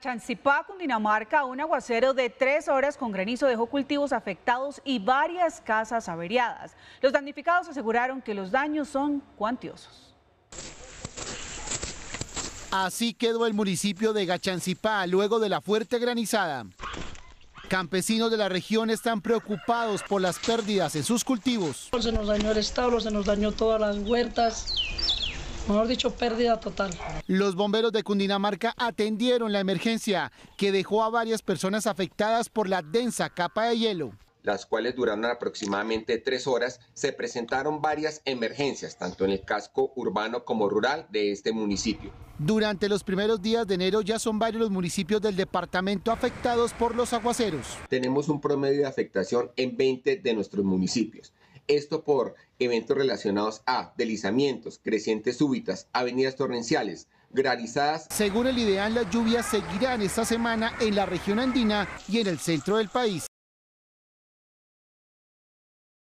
Chancipá, Cundinamarca, un aguacero de tres horas con granizo dejó cultivos afectados y varias casas averiadas. Los damnificados aseguraron que los daños son cuantiosos. Así quedó el municipio de Gachancipá luego de la fuerte granizada. Campesinos de la región están preocupados por las pérdidas en sus cultivos. Se nos dañó el establo, se nos dañó todas las huertas, mejor dicho, pérdida total. Los bomberos de Cundinamarca atendieron la emergencia que dejó a varias personas afectadas por la densa capa de hielo las cuales duraron aproximadamente tres horas, se presentaron varias emergencias, tanto en el casco urbano como rural de este municipio. Durante los primeros días de enero ya son varios los municipios del departamento afectados por los aguaceros. Tenemos un promedio de afectación en 20 de nuestros municipios. Esto por eventos relacionados a deslizamientos, crecientes súbitas, avenidas torrenciales, granizadas. Según el ideal, las lluvias seguirán esta semana en la región andina y en el centro del país.